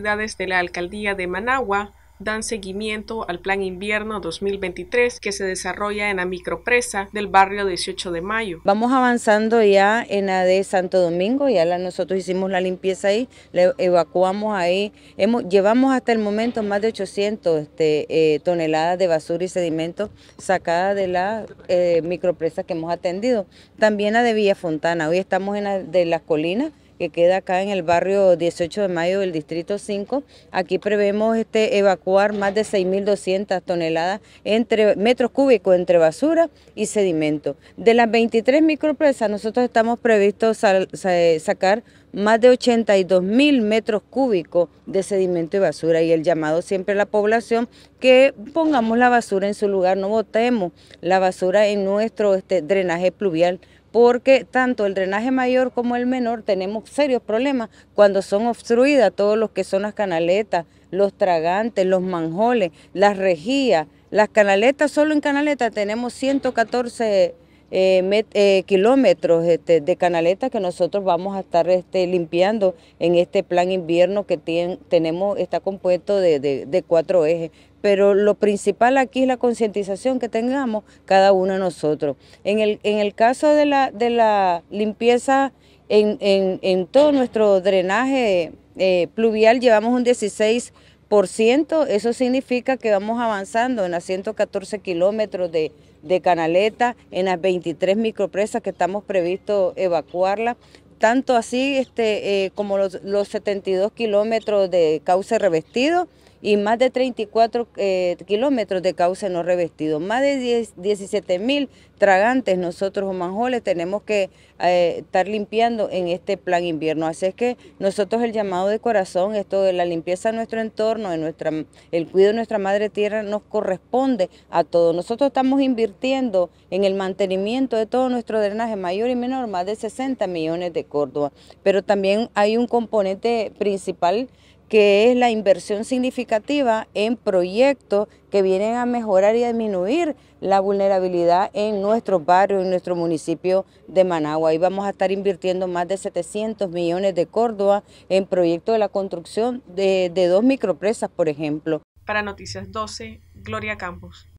Autoridades de la Alcaldía de Managua dan seguimiento al Plan Invierno 2023 que se desarrolla en la micropresa del barrio 18 de Mayo. Vamos avanzando ya en la de Santo Domingo, ya la, nosotros hicimos la limpieza ahí, evacuamos ahí, hemos, llevamos hasta el momento más de 800 este, eh, toneladas de basura y sedimento sacadas de la eh, micropresa que hemos atendido. También la de Villa Fontana, hoy estamos en la de las colinas, que queda acá en el barrio 18 de mayo del Distrito 5. Aquí prevemos este, evacuar más de 6.200 toneladas entre metros cúbicos entre basura y sedimento. De las 23 micropresas, nosotros estamos previstos sacar más de 82.000 metros cúbicos de sedimento y basura y el llamado siempre a la población que pongamos la basura en su lugar, no botemos la basura en nuestro este, drenaje pluvial porque tanto el drenaje mayor como el menor tenemos serios problemas cuando son obstruidas todos los que son las canaletas, los tragantes, los manjoles, las rejías, Las canaletas, solo en canaletas tenemos 114 eh, eh, kilómetros este, de canaletas que nosotros vamos a estar este, limpiando en este plan invierno que tenemos, está compuesto de, cuatro ejes pero lo principal aquí es la concientización que tengamos cada uno de nosotros. En el, caso de la, de la limpieza en, todo nuestro drenaje eh, pluvial, llevamos un 16 por ciento, eso significa que vamos avanzando en las 114 kilómetros de, de canaleta, en las 23 micropresas que estamos previstos evacuarlas, tanto así este, eh, como los, los 72 kilómetros de cauce revestido y más de 34 eh, kilómetros de cauce no revestido. Más de 10, 17 mil tragantes nosotros, o manjoles, tenemos que eh, estar limpiando en este plan invierno. Así es que nosotros el llamado de corazón, esto de la limpieza de nuestro entorno, de nuestra, el cuidado de nuestra madre tierra, nos corresponde a todos. Nosotros estamos invirtiendo en el mantenimiento de todo nuestro drenaje mayor y menor, más de 60 millones de Córdoba. Pero también hay un componente principal que es la inversión significativa en proyectos que vienen a mejorar y a disminuir la vulnerabilidad en nuestro barrio, en nuestro municipio de Managua. Ahí vamos a estar invirtiendo más de 700 millones de Córdoba en proyectos de la construcción de, de dos micropresas, por ejemplo. Para Noticias 12, Gloria Campos.